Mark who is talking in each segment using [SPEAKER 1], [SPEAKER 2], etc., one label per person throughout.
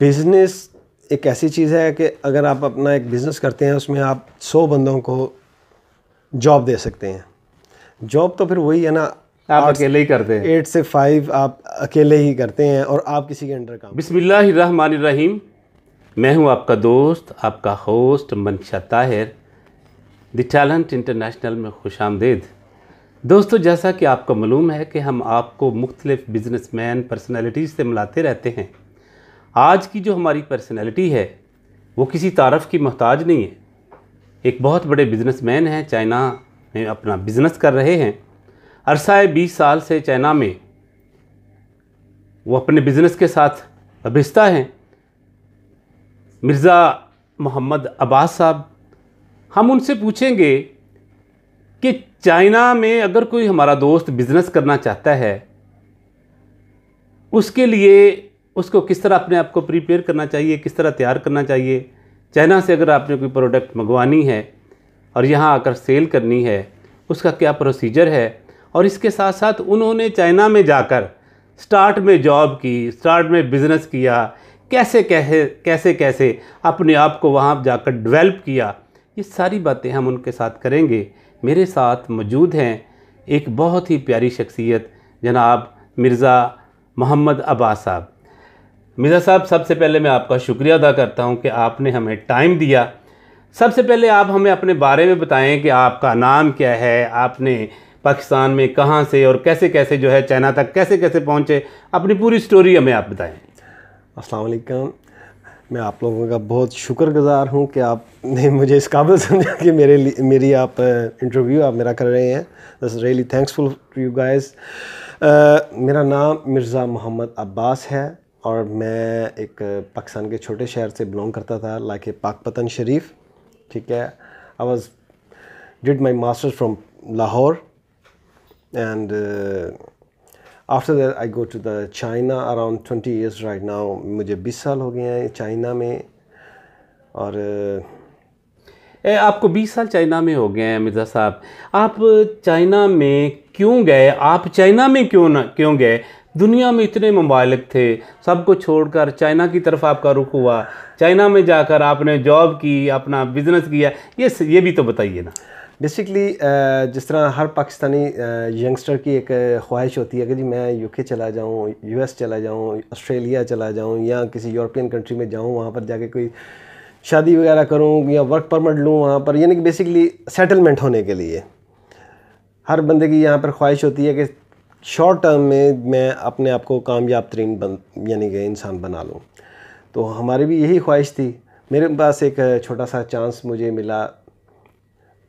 [SPEAKER 1] Business एक ऐसी चीज़ है कि अगर आप अपना एक बिज़नेस करते हैं उसमें आप सौ बंदों को जॉब दे सकते हैं जॉब तो फिर वही है ना आप अकेले ही करते हैं एट से फाइव आप अकेले ही करते हैं और आप किसी के अंडर काम बिसमिल्ल
[SPEAKER 2] रहीम मैं हूं आपका दोस्त आपका होस्ट मनशा ताहिर द टैलेंट इंटरनेशनल में खुश आमदेद दोस्तों जैसा कि आपको मालूम है कि हम आपको मुख्तलिफ़ बिजनेसमैन पर्सनालिटीज़ से मिलाते रहते हैं आज की जो हमारी पर्सनैलिटी है वो किसी तारफ़ की मोहताज नहीं है एक बहुत बड़े बिजनेसमैन हैं चाइना में अपना बिज़नेस कर रहे हैं अरसाए बीस साल से चाइना में वो अपने बिज़नेस के साथ अभिस्ता हैं मिर्ज़ा मोहम्मद अब्बास साहब हम उनसे पूछेंगे कि चाइना में अगर कोई हमारा दोस्त बिज़नेस करना चाहता है उसके लिए उसको किस तरह अपने आप को प्रिपेयर करना चाहिए किस तरह तैयार करना चाहिए चाइना से अगर आपने कोई प्रोडक्ट मंगवानी है और यहाँ आकर सेल करनी है उसका क्या प्रोसीजर है और इसके साथ साथ उन्होंने चाइना में जाकर स्टार्ट में जॉब की स्टार्ट में बिज़नेस किया कैसे कैसे कैसे कैसे अपने आप को वहाँ जाकर डेवलप किया ये सारी बातें हम उनके साथ करेंगे मेरे साथ मौजूद हैं एक बहुत ही प्यारी शख्सियत जनाब मिर्ज़ा मोहम्मद अब्बास साहब मिर्ज़ा साहब सबसे पहले मैं आपका शुक्रिया अदा करता हूँ कि आपने हमें टाइम दिया सबसे पहले आप हमें अपने बारे में बताएं कि आपका नाम क्या है आपने पाकिस्तान में कहाँ से और कैसे कैसे जो है चाइना तक कैसे कैसे पहुँचे अपनी पूरी स्टोरी हमें आप बताएं
[SPEAKER 1] असलकम मैं आप लोगों का बहुत शुक्रगुजार हूँ कि आपने मुझे इस काबिल समझा कि मेरे लिए मेरी आप इंटरव्यू आप मेरा कर रहे हैं दस really thankful to you guys मेरा नाम मिर्ज़ा मोहम्मद अब्बास है और मैं एक पाकिस्तान के छोटे शहर से बिलोंग करता था लाइक ए पतन शरीफ ठीक है I was did my masters from Lahore and after that I go to the China around twenty years right now मुझे बीस साल हो गए हैं चाइना में और ए, आपको बीस
[SPEAKER 2] साल चाइना में हो गए हैं मिर्ज़ा साहब आप चाइना में क्यों गए आप चाइना में क्यों ना क्यों गए दुनिया में इतने ममालिक थे सबको छोड़कर चाइना की तरफ आपका रुख हुआ चाइना में जाकर आपने जॉब की अपना बिजनेस किया ये ये भी तो बताइए ना
[SPEAKER 1] बेसिकली जिस तरह हर पाकिस्तानी यंगस्टर की एक ख्वाहिश होती है कि जी मैं यूके चला जाऊँ यूएस चला जाऊँ ऑस्ट्रेलिया चला जाऊँ या किसी यूरोपियन कंट्री में जाऊँ वहाँ पर जाके कोई शादी वगैरह करूँ या वर्क परमिट लूँ वहाँ पर यानी कि बेसिकली सेटलमेंट होने के लिए हर बंदे की यहाँ पर ख्वाहिश होती है कि शॉर्ट टर्म में मैं अपने आप को कामयाब तरीन बन यानी कि इंसान बना लूँ तो हमारी भी यही ख्वाहिश थी मेरे पास एक छोटा सा चांस मुझे मिला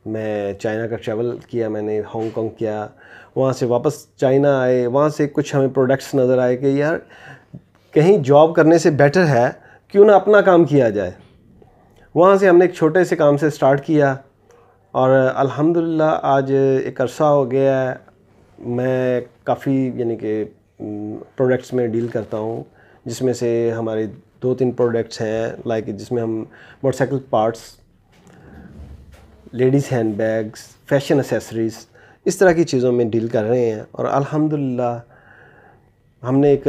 [SPEAKER 1] मैं चाइना का ट्रैवल किया मैंने हांगकॉन्ग किया वहाँ से वापस चाइना आए वहाँ से कुछ हमें प्रोडक्ट्स नज़र आए कि यार कहीं जॉब करने से बेटर है क्यों ना अपना काम किया जाए वहाँ से हमने एक छोटे से काम से स्टार्ट किया और अल्हम्दुलिल्लाह आज एक अरसा हो गया है मैं काफ़ी यानी कि प्रोडक्ट्स में डील करता हूँ जिसमें से हमारे दो तीन प्रोडक्ट्स हैं लाइक जिसमें हम motorcycle parts ladies hand bags fashion accessories इस तरह की चीज़ों में डील कर रहे हैं और अल्हम्दुलिल्लाह हमने एक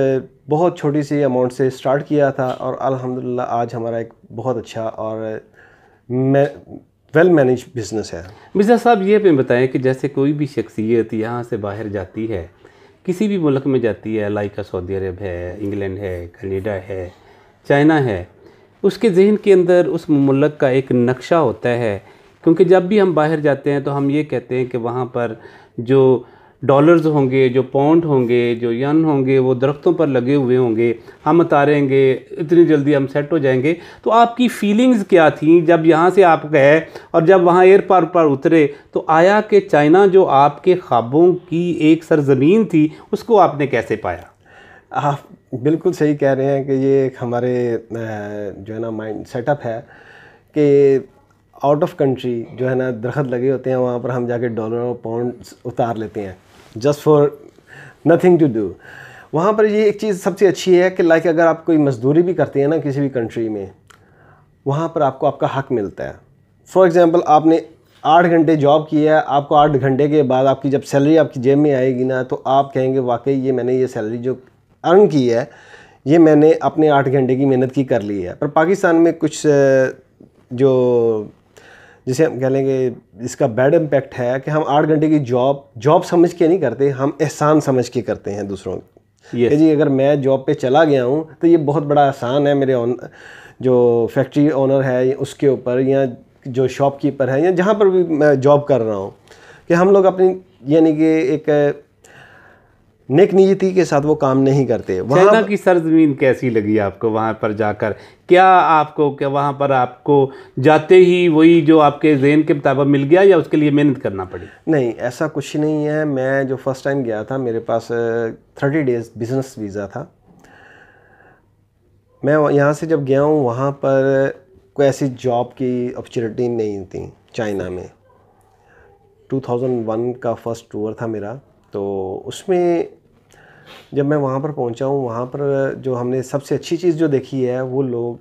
[SPEAKER 1] बहुत छोटी सी अमाउंट से स्टार्ट किया था और अल्हम्दुलिल्लाह आज हमारा एक बहुत अच्छा और वेल मैनेज बिज़नेस है मिर्जा साहब ये भी बताएं कि जैसे कोई भी
[SPEAKER 2] शख्सियत यहाँ
[SPEAKER 1] से बाहर जाती है
[SPEAKER 2] किसी भी मुल्क में जाती है लाइक सऊदी अरब है इंग्लैंड है कनेडा है चाइना है उसके जहन के अंदर उस मुल्क का एक नक्शा होता है क्योंकि जब भी हम बाहर जाते हैं तो हम ये कहते हैं कि वहाँ पर जो डॉलर्स होंगे जो पौंड होंगे जो यन होंगे वो दरख्तों पर लगे हुए होंगे हम उतारेंगे इतनी जल्दी हम सेट हो जाएंगे तो आपकी फीलिंग्स क्या थी जब यहाँ से आप गए और जब वहाँ एयरपोर्ट पर उतरे तो आया कि चाइना जो आपके ख्वाबों की एक सरजमीन थी उसको आपने कैसे
[SPEAKER 1] पाया आप बिल्कुल सही कह रहे हैं कि ये एक हमारे जो है ना माइंड सेटअप है कि आउट ऑफ कंट्री जो है ना दरख्त लगे होते हैं वहाँ पर हम जाके डॉलर और पाउंड उतार लेते हैं just for nothing to do वहाँ पर ये एक चीज़ सबसे अच्छी है कि लाइक अगर आप कोई मजदूरी भी करते हैं ना किसी भी कंट्री में वहाँ पर आपको आपका हक मिलता है फॉर एग्ज़ाम्पल आपने आठ घंटे जॉब किया है आपको आठ घंटे के बाद आपकी जब सैलरी आपकी जेब में आएगी ना तो आप कहेंगे वाकई ये मैंने ये सैलरी जो अर्न की है ये मैंने अपने आठ घंटे की मेहनत की कर ली है पर पाकिस्तान में कुछ जो जिसे हम कह लेंगे इसका बैड इम्पेक्ट है कि हम आठ घंटे की जॉब जॉब समझ के नहीं करते हम एहसान समझ के करते हैं दूसरों yes. जी अगर मैं जॉब पे चला गया हूँ तो ये बहुत बड़ा आसान है मेरे ऑन जो फैक्ट्री ओनर है उसके ऊपर या जो शॉपकीपर है या जहाँ पर भी मैं जॉब कर रहा हूँ कि हम लोग अपनी यानी कि एक नेक नीति के साथ वो काम नहीं करते वहाँ
[SPEAKER 2] की सरजमीन कैसी लगी आपको वहाँ पर जाकर क्या आपको क्या वहाँ पर आपको जाते ही वही जो आपके जेन के मुताबिक
[SPEAKER 1] मिल गया या उसके लिए मेहनत करना पड़ी नहीं ऐसा कुछ नहीं है मैं जो फर्स्ट टाइम गया था मेरे पास थर्टी डेज बिजनेस वीज़ा था मैं यहाँ से जब गया हूँ वहाँ पर कोई ऐसी जॉब की अपॉर्चुनिटी नहीं थी चाइना में 2001 का फर्स्ट टूर था मेरा तो उसमें जब मैं वहाँ पर पहुँचा हूँ वहाँ पर जो हमने सबसे अच्छी चीज़ जो देखी है वो लोग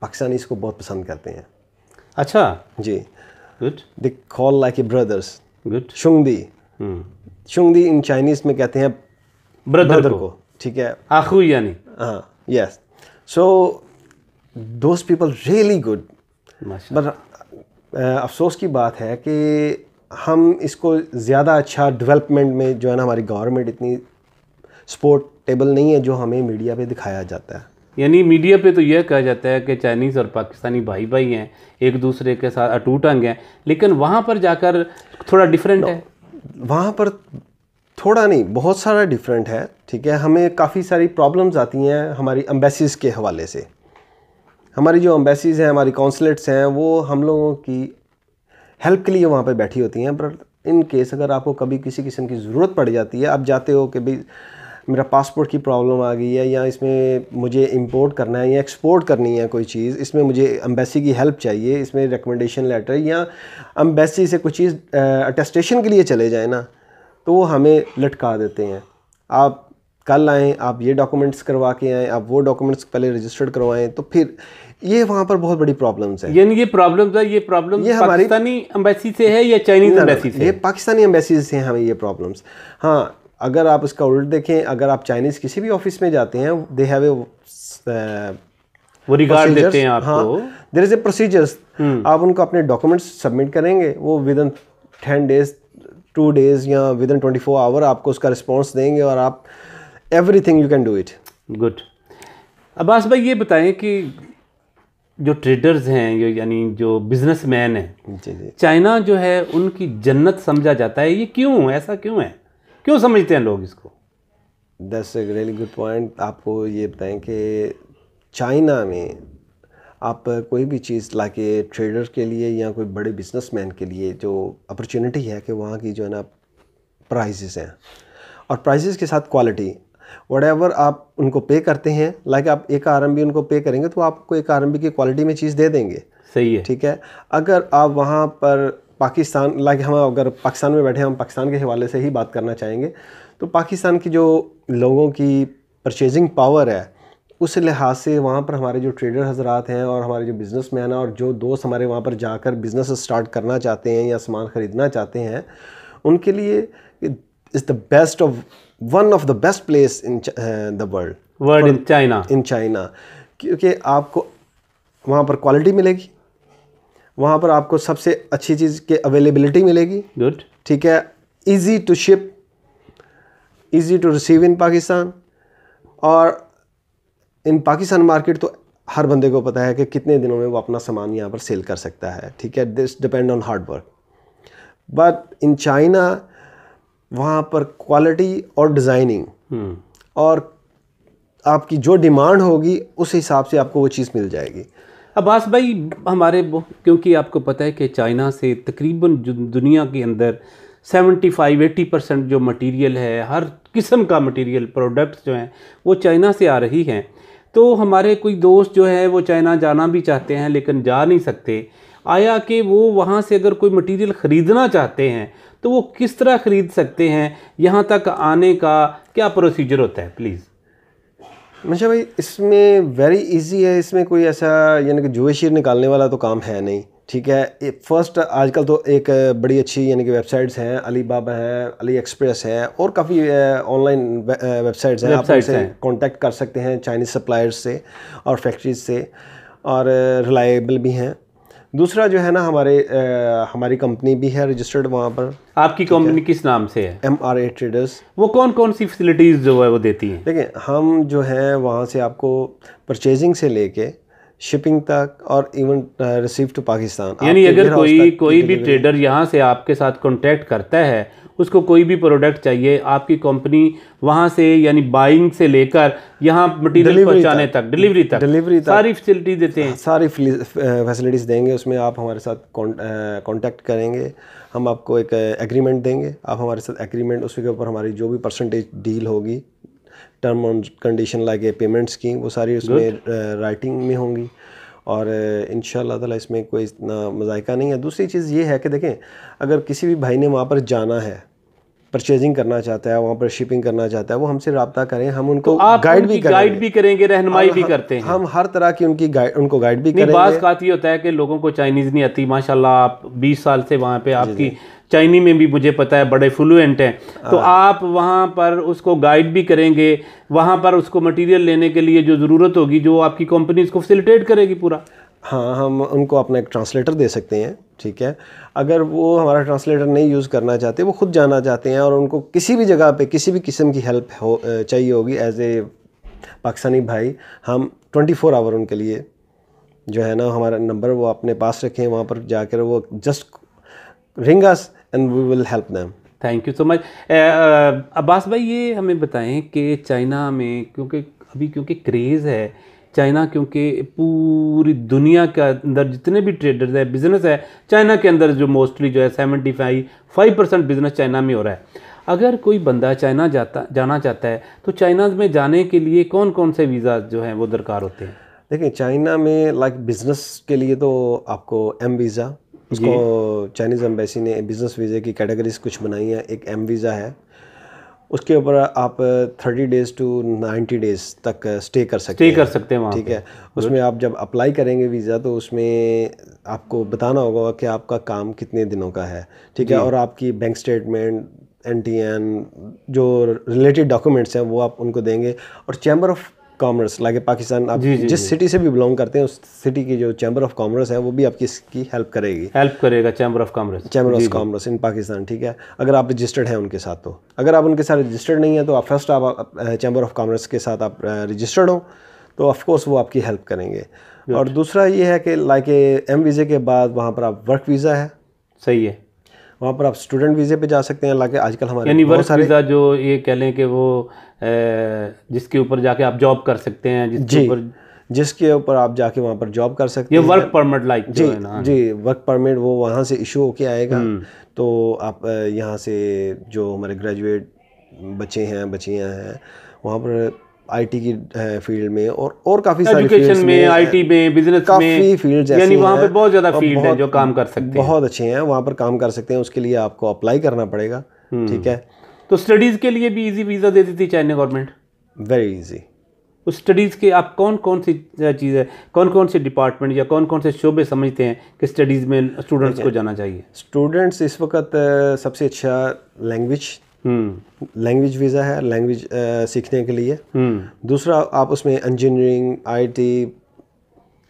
[SPEAKER 1] पाकिस्तानी इसको बहुत पसंद करते हैं अच्छा जी good they call like a brothers good शुंगदी शुंगदी इन चाइनीज़ में कहते हैं ब्रदर, ब्रदर को ठीक है आखू यानी हाँ yes so those people really good but अफसोस की बात है कि हम इसको ज़्यादा अच्छा डेवलपमेंट में जो है ना हमारी गवर्नमेंट इतनी सपोर्टेबल नहीं है जो हमें मीडिया पे दिखाया जाता है
[SPEAKER 2] यानी मीडिया पे तो यह कहा जाता है कि चाइनीज़ और पाकिस्तानी भाई भाई हैं एक दूसरे के साथ अटूट अंग हैं लेकिन वहाँ पर
[SPEAKER 1] जाकर थोड़ा डिफरेंट है वहाँ पर थोड़ा नहीं बहुत सारा डिफरेंट है ठीक है हमें काफ़ी सारी प्रॉब्लम्स आती हैं हमारी एम्बेसीज़ के हवाले से हमारी जो एम्बेसीज़ हैं हमारी कौंसलेट्स हैं वो हम लोगों की हेल्प के लिए वहाँ पर बैठी होती हैं पर इन केस अगर आपको कभी किसी किस्म की ज़रूरत पड़ जाती है आप जाते हो कि भाई मेरा पासपोर्ट की प्रॉब्लम आ गई है या इसमें मुझे इंपोर्ट करना है या एक्सपोर्ट करनी है कोई चीज़ इसमें मुझे अम्बेसी की हेल्प चाहिए इसमें रिकमेंडेशन लेटर या अम्बेसी से कोई चीज़ अटेस्टेशन के लिए चले जाए ना तो वो हमें लटका देते हैं आप कल आएँ आप ये डॉक्यूमेंट्स करवा के आएँ आप वो डॉक्यूमेंट्स पहले रजिस्टर्ड करवाएं तो फिर ये वहाँ पर बहुत बड़ी प्रॉब्लम्स है यानी
[SPEAKER 2] ये प्रॉब्लम्स है ये प्रॉब्लम ये हमारी पाकिस्तानी अम्बेसी से है या
[SPEAKER 1] चाइनीज अम्बेसी से ये पाकिस्तानी अम्बेसी से हैं हमें ये प्रॉब्लम्स हाँ अगर आप इसका उल्ट देखें अगर आप चाइनीज़ किसी भी ऑफिस में जाते हैं दे हैव ए वो रिगार्ड देते हैं आपको हाँ देर इज़ ए प्रोसीजर्स आप उनको अपने डॉक्यूमेंट्स सबमिट करेंगे वो within ten days two days या within twenty four hour आपको उसका रिस्पॉन्स देंगे और आप everything you can do it good Abbas भाई ये
[SPEAKER 2] बताएं कि जो ट्रेडर्स हैं जो यानी जो बिजनेस मैन हैं चाइना जो है उनकी जन्नत समझा जाता है ये क्यों ऐसा क्यों है क्यों समझते हैं
[SPEAKER 1] लोग इसको that's a really good point आपको ये बताएं कि चाइना में आप कोई भी चीज़ ला के ट्रेडर के लिए या कोई बड़े बिजनेसमैन के लिए जो अपॉर्चुनिटी है कि वहाँ की जो है ना प्राइजेस हैं और प्राइजेस के साथ क्वालिटी वट आप उनको पे करते हैं लाइक आप एक आर उनको पे करेंगे तो आपको एक आर की क्वालिटी में चीज़ दे देंगे सही है ठीक है अगर आप वहाँ पर पाकिस्तान लाइक हम अगर पाकिस्तान में बैठे हम पाकिस्तान के हवाले से ही बात करना चाहेंगे तो पाकिस्तान की जो लोगों की परचेजिंग पावर है उस लिहाज से वहाँ पर हमारे जो ट्रेडर हजरात हैं और हमारे जो बिज़नेस मैन हैं और जो दोस्त हमारे वहाँ पर जाकर बिज़नेस स्टार्ट करना चाहते हैं या सामान ख़रीदना चाहते हैं उनके लिए is the best of one of the best place in the world world in China in China क्योंकि आपको वहाँ पर क्वालिटी मिलेगी वहाँ पर आपको सबसे अच्छी चीज़ के अवेलेबिलिटी मिलेगी गुड ठीक है easy to ship easy to receive in Pakistan और इन पाकिस्तान मार्केट तो हर बंदे को पता है कि कितने दिनों में वो अपना सामान यहाँ पर सेल कर सकता है ठीक है this depend on hard work but in China वहाँ पर क्वालिटी और डिज़ाइनिंग हम्म। और आपकी जो डिमांड होगी उस हिसाब से आपको वो चीज़ मिल जाएगी
[SPEAKER 2] अब्बास भाई हमारे क्योंकि आपको पता है कि चाइना से तकरीबन दुनिया के अंदर 75 एटी परसेंट जो मटेरियल है हर किस्म का मटेरियल प्रोडक्ट्स जो हैं वो चाइना से आ रही हैं तो हमारे कोई दोस्त जो है वो चाइना जाना भी चाहते हैं लेकिन जा नहीं सकते आया कि वो वहाँ से अगर कोई मटेरियल ख़रीदना चाहते हैं तो वो किस तरह ख़रीद सकते हैं यहाँ तक आने का क्या प्रोसीजर होता है प्लीज़
[SPEAKER 1] मशा अच्छा भाई इसमें वेरी इजी है इसमें कोई ऐसा यानी कि जुए शीर निकालने वाला तो काम है नहीं ठीक है फर्स्ट आजकल तो एक बड़ी अच्छी यानी कि वेबसाइट्स हैं अली बाबा है अली एक्सप्रेस है और काफ़ी ऑनलाइन वेबसाइट्स हैं आप उनसे कॉन्टैक्ट कर सकते हैं चाइनीज़ सप्लायर्स से और फैक्ट्रीज से और रिलायबल भी हैं दूसरा जो है ना हमारे आ, हमारी कंपनी भी है रजिस्टर्ड वहाँ पर
[SPEAKER 2] आपकी कंपनी किस नाम से है
[SPEAKER 1] एम आर ए ट्रेडर्स वो कौन कौन सी फैसिलिटीज़ जो है वो देती हैं देखिए हम जो है वहाँ से आपको परचेजिंग से लेके शिपिंग तक और इवन रिसीव टू पाकिस्तान यानी अगर कोई कोई भी ट्रेडर
[SPEAKER 2] यहाँ से आपके साथ कॉन्टैक्ट करता है उसको कोई भी प्रोडक्ट चाहिए आपकी कंपनी
[SPEAKER 1] वहाँ से यानी बाइंग से लेकर यहाँ मटेरियल पहुँचाने
[SPEAKER 2] तक डिलीवरी तक
[SPEAKER 1] डिलीवरी सारी फैसिलिटी देते हैं सारी फैसिलिटीज़ देंगे उसमें आप हमारे साथ कॉन्टैक्ट करेंगे हम आपको एक एग्रीमेंट देंगे आप हमारे साथ एग्रीमेंट उसके ऊपर हमारी जो भी परसेंटेज डील होगी term on condition like a payments की वो सारी उसमें राइटिंग में होंगी और इन ताला इसमें कोई इतना मजायका नहीं है दूसरी चीज़ ये है कि देखें अगर किसी भी भाई ने वहाँ पर जाना है परचेजिंग करना चाहता है वहाँ पर शिपिंग करना चाहता है वो हमसे रबता करें हम उनको तो गाइड भी करेंगे गाइड भी
[SPEAKER 2] करेंगे रहनमाई भी करते हैं हम हर
[SPEAKER 1] तरह की उनकी गाइड उनको गाइड भी करेंगे बात
[SPEAKER 2] बात का होता है कि लोगों को चाइनीज़ नहीं आती माशाल्लाह आप 20 साल से वहाँ पे आपकी चाइनी में भी मुझे पता है बड़े फ्लुएंट हैं तो हाँ।
[SPEAKER 1] आप वहाँ
[SPEAKER 2] पर उसको गाइड भी करेंगे वहाँ पर उसको मटेरियल लेने के लिए जो ज़रूरत होगी जो आपकी
[SPEAKER 1] कंपनी उसको फैसिलिटेट करेगी पूरा हाँ हम उनको अपना एक ट्रांसलेटर दे सकते हैं ठीक है अगर वो हमारा ट्रांसलेटर नहीं यूज़ करना चाहते वो खुद जाना चाहते हैं और उनको किसी भी जगह पे किसी भी किस्म की हेल्प हो चाहिए होगी एज ए पाकिस्तानी भाई हम 24 फोर आवर उनके लिए जो है ना हमारा नंबर वो अपने पास रखें वहाँ पर जाकर वो just ring us and we will help them thank you so much Abbas भाई
[SPEAKER 2] ये हमें बताएं कि चाइना में क्योंकि अभी क्योंकि क्रेज़ है चाइना क्योंकि पूरी दुनिया के अंदर जितने भी ट्रेडर्स है बिज़नेस है चाइना के अंदर जो मोस्टली जो है seventy five five percent business China में हो रहा है अगर कोई बंदा चाइना जाता जाना चाहता है तो चाइना में जाने के लिए कौन कौन से वीज़ा जो हैं वो दरकार होते हैं
[SPEAKER 1] देखिए चाइना में लाइक बिज़नेस के लिए तो आपको एम वीज़ा उसको चाइनीज़ एम्बेसी ने बिज़नेस वीज़े की कैटेगरीज कुछ बनाई हैं एक एम वीज़ा है उसके ऊपर आप thirty days to ninety days तक स्टे कर सकते स्टे कर सकते हैं ठीक है उसमें आप जब अप्लाई करेंगे वीज़ा तो उसमें आपको बताना होगा कि आपका काम कितने दिनों का है ठीक है और आपकी bank statement N T N जो रिलेटेड डॉक्यूमेंट्स हैं वो आप उनको देंगे और chamber of commerce like Pakistan आप जी, जी, जिस सिटी से भी बिलोंग करते हैं उस सिटी की जो चैम्बर ऑफ कॉमर्स है वो भी आपकी इसकी हेल्प करेगी हेल्प करेगा chamber of commerce chamber of commerce in Pakistan ठीक है अगर आप रजिस्टर्ड हैं उनके साथ तो अगर आप उनके साथ रजिस्टर्ड नहीं है तो आप फर्स्ट आप चैम्बर ऑफ कॉमर्स के साथ आप रजिस्टर्ड हो तो ऑफकोर्स वो आपकी हेल्प करेंगे और दूसरा ये है कि लाइक एम वीज़े के बाद वहाँ पर आप वर्क वीज़ा है सही है वहाँ पर आप स्टूडेंट वीज़े पे जा सकते हैं हालांकि आजकल हमारे यानी वर्क वीज़ा
[SPEAKER 2] जो ये कह लें कि वो जिसके ऊपर जाके आप जॉब कर सकते हैं जिसके ऊपर
[SPEAKER 1] जिसके ऊपर आप जाके वहाँ पर जॉब कर सकते ये हैं वर्क परमिट लाइक जी है जी वर्क परमिट वो वहाँ से इशू होके आएगा हम्म। तो आप यहाँ से जो हमारे ग्रेजुएट बच्चे हैं बच्चियाँ हैं वहाँ पर आईटी की फील्ड में और और काफ़ी सारी फील्ड में आईटी
[SPEAKER 2] में बिजनेस काफ़ी फील्ड यानी वहाँ पे बहुत ज़्यादा फील्ड है जो
[SPEAKER 1] काम कर सकते हैं बहुत अच्छे हैं वहाँ पर काम कर सकते हैं उसके लिए आपको अप्लाई करना पड़ेगा हम्म। ठीक है
[SPEAKER 2] तो स्टडीज़ के लिए भी ईजी वीज़ा दे दी थी चाइना गवर्नमेंट वेरी ईजी उस स्टडीज़ के आप कौन कौन सी चीज़ है कौन कौन से डिपार्टमेंट या कौन कौन से शोबे समझते हैं कि स्टडीज़ में स्टूडेंट्स को जाना चाहिए
[SPEAKER 1] स्टूडेंट्स इस वक्त सबसे अच्छा लैंग्वेज लैंग्वेज हम्म। वीज़ा है लैंग्वेज सीखने के लिए हम्म। दूसरा आप उसमें engineering IT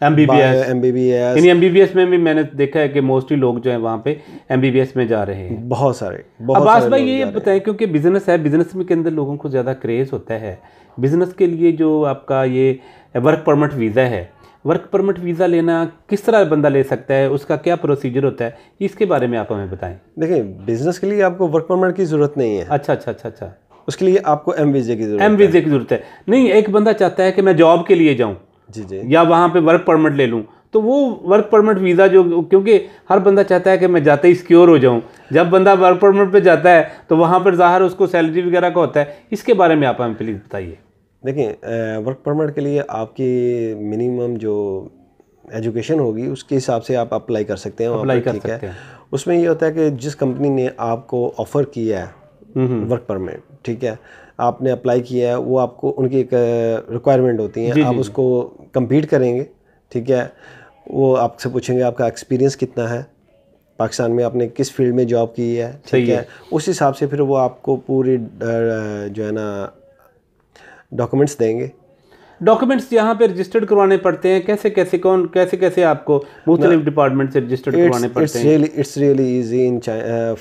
[SPEAKER 1] MBBS MBBS B
[SPEAKER 2] MBBS में भी मैंने देखा है कि मोस्टली लोग जो है वहाँ पे एमबीबीएस में जा रहे हैं बहुत सारे बहुत अब्बास भाई ये बताएं क्योंकि बिजनेस है बिजनेस में के अंदर लोगों को ज़्यादा क्रेज़ होता है बिजनेस के लिए जो आपका ये वर्क परमिट वीज़ा है वर्क परमिट वीज़ा लेना किस तरह बंदा ले सकता है उसका क्या प्रोसीजर होता है इसके
[SPEAKER 1] बारे में आप हमें बताएं देखिए बिजनेस के लिए आपको वर्क परमिट की ज़रूरत नहीं है अच्छा अच्छा अच्छा अच्छा उसके लिए आपको एम वीज़े की जरूरत एम वीज़े की ज़रूरत है
[SPEAKER 2] नहीं एक बंदा चाहता है कि मैं जॉब के लिए
[SPEAKER 1] जाऊँ जी जी
[SPEAKER 2] या वहाँ पर वर्क परमिट ले लूँ तो वो वर्क परमिट वीज़ा जो क्योंकि हर बंदा चाहता है कि मैं जाते ही सिक्योर हो जाऊँ जब बंदा वर्क परमिट पे जाता है तो वहाँ पर ज़ाहिर उसको सैलरी वगैरह का होता है इसके बारे में आप हमें प्लीज़ बताइए
[SPEAKER 1] देखें वर्क परमिट के लिए आपकी मिनिमम जो एजुकेशन होगी उसके हिसाब से आप अप्लाई कर सकते हैं अप्लाई कर सकते हैं उसमें ये होता है कि जिस कंपनी ने आपको ऑफ़र किया है वर्क हम्म, परमिट हम्म। ठीक है आपने अप्लाई किया है वो आपको उनकी एक रिक्वायरमेंट होती है आप उसको कम्पीट करेंगे ठीक है वो आपसे पूछेंगे आपका एक्सपीरियंस कितना है पाकिस्तान में आपने किस फील्ड में जॉब की है ठीक है।, है उस हिसाब से फिर वो आपको पूरी जो है ना डॉक्यूमेंट्स देंगे
[SPEAKER 2] डॉक्यूमेंट्स यहाँ पे रजिस्टर्ड करवाने पड़ते हैं कैसे कैसे कौन कैसे कैसे आपको मुख्तलिफ डिपार्टमेंट से रजिस्टर्ड करवाने पड़ते हैं
[SPEAKER 1] it's really easy in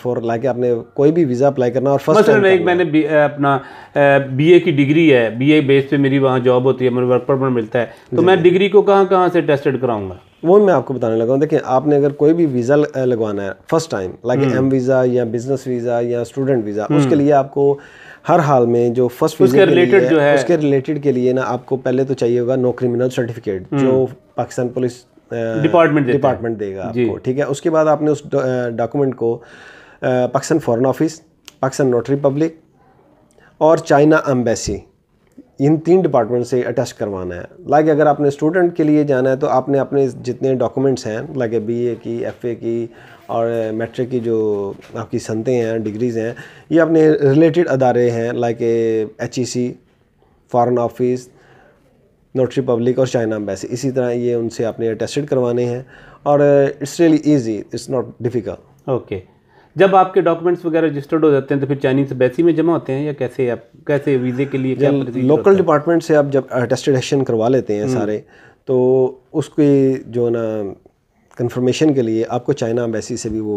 [SPEAKER 1] for like आपने कोई भी वीज़ा अप्लाई करना और फर्स्ट मतलब एक मैंने
[SPEAKER 2] बी, uh, अपना बीए uh, की डिग्री है बीए बेस पे मेरी वहाँ जॉब होती है मेरे वर्क परमिट मिलता है तो मैं डिग्री को कहाँ कहाँ से टेस्टेड कराऊंगा
[SPEAKER 1] वो मैं आपको बताने लगा हूँ देखिए आपने अगर कोई भी वीज़ा uh, लगवाना है first time like M visa या बिजनेस वीज़ा या स्टूडेंट वीज़ा उसके हम्म। लिए आपको हर हाल में जो फर्स्ट वीज़े रिलेटेड जो है उसके रिलेटेड के लिए ना आपको पहले तो चाहिए होगा नो क्रिमिनल सर्टिफिकेट जो पाकिस्तान पुलिस डिपार्टमेंट डिपार्टमेंट देगा आपको ठीक है उसके बाद आपने उस डॉक्यूमेंट को Pakistan foreign office Pakistan notary public और चाइना एम्बेसी इन तीन डिपार्टमेंट से अटैच करवाना है लाइक अगर आपने स्टूडेंट के लिए जाना है तो आपने अपने जितने डॉक्यूमेंट्स हैं लाइक बी ए की एफ ए की और मेट्रिक की जो आपकी सनतें हैं डिग्रीज़ हैं ये अपने रिलेटेड अदारे हैं like H E C foreign office notary public और चाइना एम्बेसी इसी तरह ये उनसे आपने अटेस्टेड करवाने हैं और it's really easy it's not difficult okay जब आपके
[SPEAKER 2] डॉक्यूमेंट्स वगैरह रजिस्टर्ड हो जाते हैं तो फिर चाइनीज एम्बेसी में जमा होते हैं या कैसे आप कैसे वीज़े के लिए क्या लोकल
[SPEAKER 1] डिपार्टमेंट से आप जब अटेस्टेड एक्शन करवा लेते हैं हम्म। सारे तो उसकी जो ना कन्फर्मेशन के लिए आपको चाइना अम्बेसी से भी वो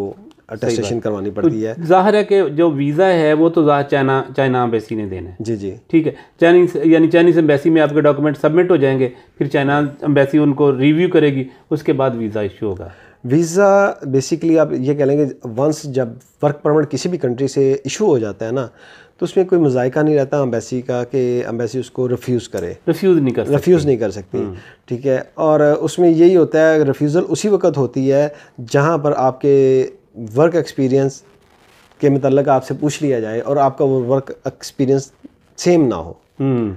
[SPEAKER 1] अटेस्टेशन करवानी तो पड़ती है
[SPEAKER 2] जाहिर है कि जो वीज़ा है वो तो जाहिर चाइना चाइना अम्बेसी ने देना है जी जी ठीक है चाइनीज यानी चाइनीज एम्बेसी में आपके डॉक्यूमेंट सबमिट हो जाएंगे फिर चाइना अम्बेसी उनको रिव्यू करेगी उसके बाद वीज़ा इशू होगा
[SPEAKER 1] वीज़ा बेसिकली आप ये कह लेंगे वंस जब वर्क परमिट किसी भी कंट्री से इशू हो जाता है ना तो उसमें कोई मजायका नहीं रहता अम्बेसी का कि अम्बेसी उसको रिफ्यूज़ करे रिफ्यूज़ नहीं कर रिफ्यूज़ नहीं कर सकती हम्म। ठीक है और उसमें यही होता है रिफ्यूज़ल उसी वक्त होती है जहाँ पर आपके वर्क एक्सपीरियंस के मतलब आपसे पूछ लिया जाए और आपका वो वर्क एक्सपीरियंस सेम ना हो हम्म।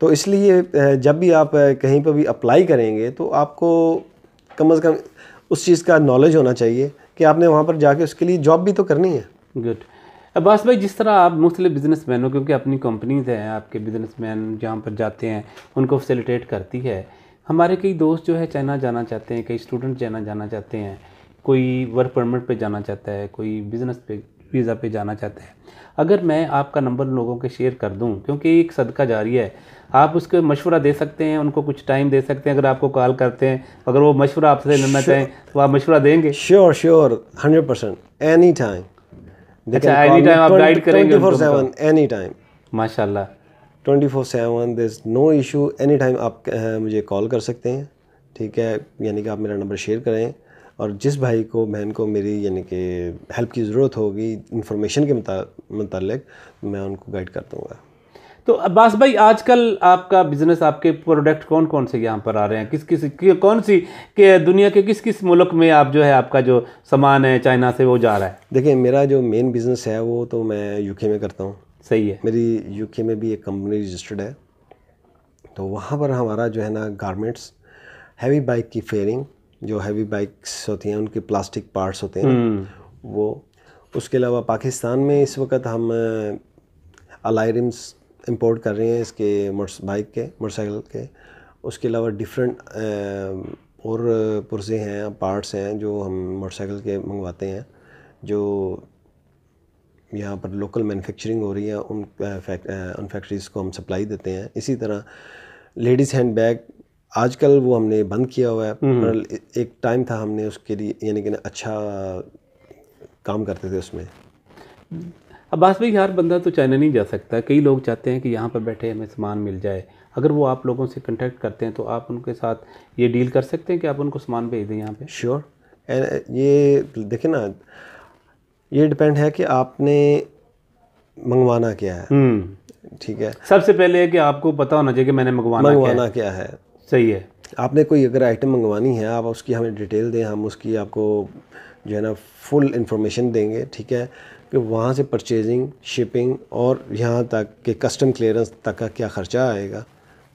[SPEAKER 1] तो इसलिए जब भी आप कहीं पर भी अप्लाई करेंगे तो आपको कम अज़ कम उस चीज़ का नॉलेज होना चाहिए कि आपने वहाँ पर जाके उसके लिए जॉब भी तो करनी है गुड
[SPEAKER 2] अब्बास भाई जिस तरह आप मुख्तलि बिजनेस मैन हो क्योंकि अपनी कंपनीज़ हैं आपके बिजनेस मैन जहाँ पर जाते हैं उनको फैसिलिटेट करती है हमारे कई दोस्त जो है चाइना जाना चाहते हैं कई स्टूडेंट चाइना जाना चाहते हैं कोई वर्क परमिट पे जाना चाहता है कोई बिज़नेस पे वीज़ा पे जाना चाहता है अगर मैं आपका नंबर लोगों के शेयर कर दूँ क्योंकि एक सदका जारी है आप उसके मशवरा दे सकते हैं उनको कुछ टाइम दे सकते हैं अगर आपको कॉल करते हैं अगर वो मशवरा आपसे लेना चाहें तो आप मशवरा देंगे sure sure hundred
[SPEAKER 1] percent any time अच्छा ट्वेंटी फोर आप any time no issue any time आप मुझे कॉल कर सकते हैं ठीक है यानी कि आप मेरा नंबर शेयर करें और जिस भाई को बहन को मेरी यानी कि हेल्प की ज़रूरत होगी इन्फॉर्मेशन के मुतल मैं उनको गाइड कर
[SPEAKER 2] दूँगा तो अब्बास भाई आजकल आपका बिजनेस आपके प्रोडक्ट कौन कौन से यहाँ पर आ रहे हैं किस किस कौन सी के दुनिया के किस किस मुल्क में आप जो है आपका जो सामान है चाइना
[SPEAKER 1] से वो जा रहा है देखिए मेरा जो मेन बिज़नेस है वो तो मैं यूके में करता हूँ सही है मेरी यूके में भी एक कंपनी रजिस्टर्ड है तो वहाँ पर हमारा जो है ना गारमेंट्स हैवी बाइक की फेयरिंग जो हैवी बाइक्स होती हैं उनके प्लास्टिक पार्ट्स होते हैं हम्म। वो उसके अलावा पाकिस्तान में इस वक्त हम अलायरम्स इंपोर्ट कर रहे हैं इसके बाइक के मोटरसाइकिल के उसके अलावा डिफरेंट और पुरजे हैं पार्ट्स हैं जो हम मोटरसाइकिल के मंगवाते हैं जो यहाँ पर लोकल मैन्युफैक्चरिंग हो रही है उन उन फैक्ट्रीज़ को हम सप्लाई देते हैं इसी तरह लेडीज़ हैंड बैग आजकल वो हमने बंद किया हुआ है हम्म। पर एक टाइम था हमने उसके लिए यानी कि अच्छा काम करते थे उसमें
[SPEAKER 2] अब भाई यार बंदा तो चाइना नहीं जा सकता कई लोग चाहते हैं कि यहाँ पर बैठे हमें सामान मिल जाए अगर वो आप लोगों से कंटेक्ट करते हैं तो आप उनके साथ ये डील कर सकते हैं कि आप उनको सामान भेज दें यहाँ पे श्योर sure.
[SPEAKER 1] ये देखें ना ये डिपेंड है कि आपने मंगवाना क्या है हम्म। ठीक है
[SPEAKER 2] सबसे पहले है कि आपको पता होना चाहिए कि मैंने मंगवाना मंगवाना क्या क्या है? सही है
[SPEAKER 1] आपने कोई अगर आइटम मंगवानी है आप उसकी हमें डिटेल दें हम उसकी आपको जो है ना फुल इंफॉर्मेशन देंगे ठीक है कि वहाँ से परचेजिंग शिपिंग और यहाँ तक के कस्टम क्लियरेंस तक का क्या ख़र्चा आएगा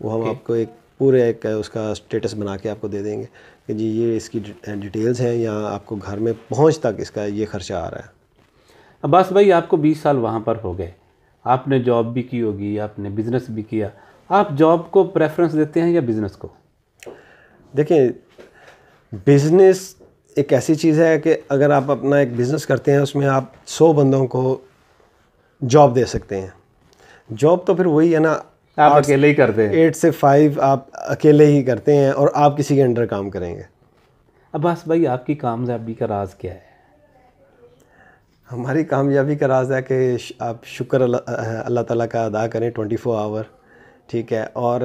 [SPEAKER 1] वो हम okay. आपको एक पूरे एक उसका स्टेटस बना के आपको दे देंगे कि जी ये इसकी डिटेल्स हैं या आपको घर में पहुँच तक इसका ये ख़र्चा आ रहा है अब्बास भाई आपको 20 साल वहाँ पर हो गए आपने जॉब भी
[SPEAKER 2] की होगी आपने बिज़नेस भी किया आप जॉब को प्रेफरेंस देते हैं या बिज़नेस को
[SPEAKER 1] देखिए बिज़नेस एक ऐसी चीज़ है कि अगर आप अपना एक बिज़नेस करते हैं उसमें आप सौ बंदों को जॉब दे सकते हैं जॉब तो फिर वही है ना
[SPEAKER 2] आप अकेले ही करते हैं
[SPEAKER 1] एट से फाइव आप अकेले ही करते हैं और आप किसी के अंडर काम करेंगे अब्बास भाई आपकी कामयाबी का राज क्या है हमारी कामयाबी का राज है कि आप शुक्र अल्लाह ताला का अदा करें ट्वेंटी फोर आवर ठीक है और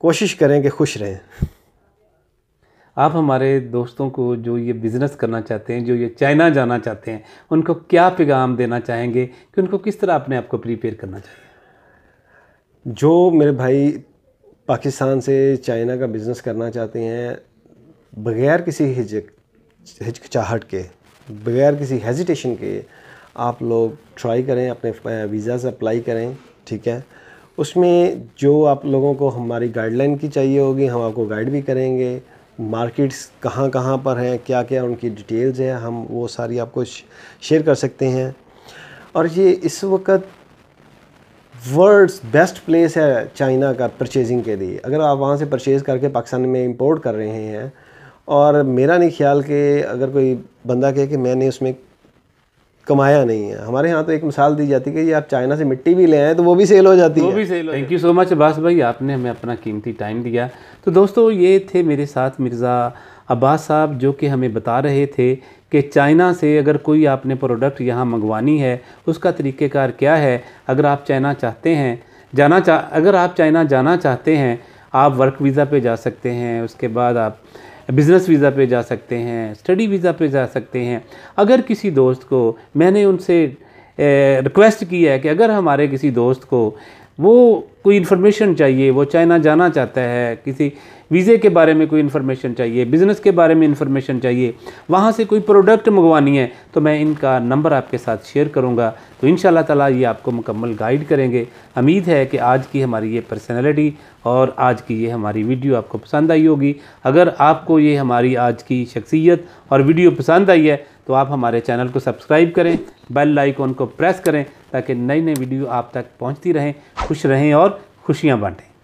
[SPEAKER 1] कोशिश करें कि खुश रहें आप हमारे दोस्तों को जो ये बिज़नेस
[SPEAKER 2] करना चाहते हैं जो ये चाइना जाना चाहते हैं उनको क्या पैगाम देना चाहेंगे कि उनको किस तरह
[SPEAKER 1] अपने आप को प्रिपेयर करना चाहिए जो मेरे भाई पाकिस्तान से चाइना का बिज़नेस करना चाहते हैं बगैर किसी हिजक हिचकचाहट के बगैर किसी हेजिटेशन के आप लोग ट्राई करें अपने वीज़ा से अप्लाई करें ठीक है उसमें जो आप लोगों को हमारी गाइडलाइन की चाहिए होगी हम आपको गाइड भी करेंगे मार्केट्स कहाँ कहाँ पर हैं क्या क्या उनकी डिटेल्स हैं हम वो सारी आपको शेयर कर सकते हैं और ये इस वक्त वर्ल्ड्स बेस्ट प्लेस है चाइना का परचेजिंग के लिए अगर आप वहाँ से परचेज़ करके पाकिस्तान में इंपोर्ट कर रहे हैं और मेरा नहीं ख्याल कि अगर कोई बंदा कहे कि मैंने उसमें कमाया नहीं है हमारे यहाँ तो एक मिसाल दी जाती है कि आप चाइना से मिट्टी भी ले आए तो वो भी सेल हो जाती वो
[SPEAKER 2] है थैंक यू सो मच बास भाई आपने हमें अपना कीमती टाइम दिया तो दोस्तों ये थे मेरे साथ मिर्ज़ा अब्बास साहब जो कि हमें बता रहे थे कि चाइना से अगर कोई आपने प्रोडक्ट यहाँ मंगवानी है उसका तरीक़ेकार क्या है अगर आप चाइना चाहते हैं जाना चाह अगर आप चाइना जाना चाहते हैं आप वर्क वीज़ा पे जा सकते हैं उसके बाद आप बिज़नेस वीज़ा पे जा सकते हैं स्टडी वीज़ा पे जा सकते हैं अगर किसी दोस्त को मैंने उनसे रिक्वेस्ट की है कि अगर हमारे किसी दोस्त को वो कोई इन्फॉर्मेशन चाहिए वो चाइना जाना चाहता है किसी वीज़े के बारे में कोई इन्फॉर्मेशन चाहिए बिज़नेस के बारे में इन्फॉर्मेशन चाहिए वहाँ से कोई प्रोडक्ट मंगवानी है तो मैं इनका नंबर आपके साथ शेयर करूँगा तो इन ताला ये आपको मुकम्मल गाइड करेंगे उम्मीद है कि आज की हमारी ये पर्सनैलिटी और आज की ये हमारी वीडियो आपको पसंद आई होगी अगर आपको ये हमारी आज की शख्सियत और वीडियो पसंद आई है तो आप हमारे चैनल को सब्सक्राइब करें बेल लाइकॉन को प्रेस करें ताकि नई नई वीडियो आप तक पहुंचती रहें खुश रहें और खुशियाँ बाँटें